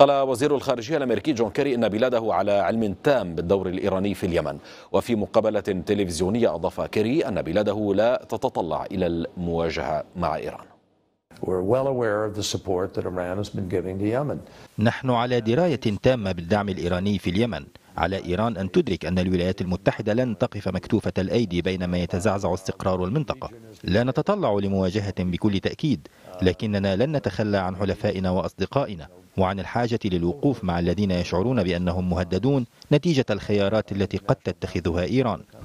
قال وزير الخارجية الأمريكي جون كيري إن بلاده على علم تام بالدور الإيراني في اليمن وفي مقابلة تلفزيونية أضاف كيري أن بلاده لا تتطلع إلى المواجهة مع إيران نحن على دراية تامة بالدعم الإيراني في اليمن على إيران أن تدرك أن الولايات المتحدة لن تقف مكتوفة الأيدي بينما يتزعزع استقرار المنطقة لا نتطلع لمواجهة بكل تأكيد لكننا لن نتخلى عن حلفائنا وأصدقائنا وعن الحاجة للوقوف مع الذين يشعرون بأنهم مهددون نتيجة الخيارات التي قد تتخذها إيران